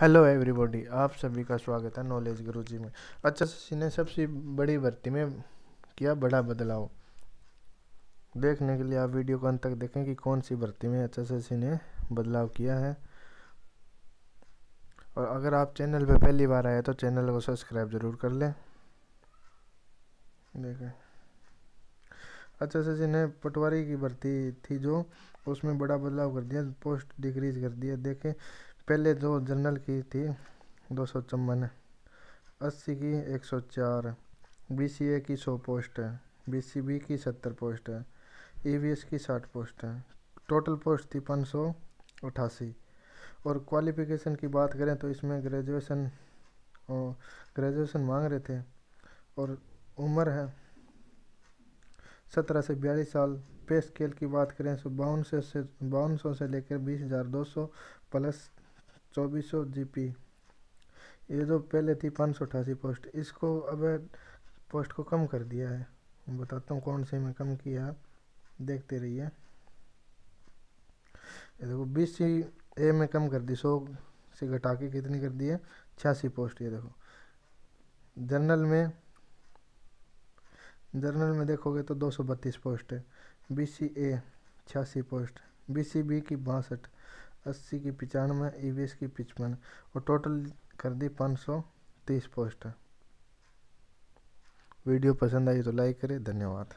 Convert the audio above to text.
hello everybody आप सभी का स्वागत है नॉलेज गुरु जी में अच्छा सी ने सबसे बड़ी भर्ती में किया बड़ा बदलाव देखने के लिए आप वीडियो को अंत तक देखें कि कौन सी भर्ती में अच्छा सी ने बदलाव किया है और अगर आप चैनल पर पहली बार आए तो चैनल को सब्सक्राइब ज़रूर कर लें देखें अच्छा सी ने पटवारी की भर्ती थी जो उसमें बड़ा बदलाव कर दिया पोस्ट डिक्रीज कर दिया देखें पहले जो जनरल की थी दो सौ चौवन अस्सी की एक सौ चार बी सी ए की सौ पोस्ट है बी सी बी की सत्तर पोस्ट है ई एस की साठ पोस्ट है टोटल पोस्ट थी पाँच सौ अठासी और क्वालिफिकेशन की बात करें तो इसमें ग्रेजुएशन ग्रेजुएशन मांग रहे थे और उम्र है सत्रह से बयालीस साल पे स्केल की बात करें तो बावन से बावन सौ से लेकर बीस हज़ार दो सौ प्लस चौबीस सौ जी पी ये जो तो पहले थी पाँच सौ अठासी पोस्ट इसको अब पोस्ट को कम कर दिया है बताता हूँ कौन से में कम किया देखते रहिए ये देखो बीस सी ए में कम कर दी सौ से घटा के कितनी कर दी है छियासी पोस्ट ये देखो जर्नल में जर्नल में देखोगे तो दो सौ बत्तीस पोस्ट है बी सी ए छियासी पोस्ट बी सी बी की बासठ अस्सी की पचानवे ई बीस की पचपन और टोटल कर दी पाँच सौ तीस पोस्ट वीडियो पसंद आई तो लाइक करें धन्यवाद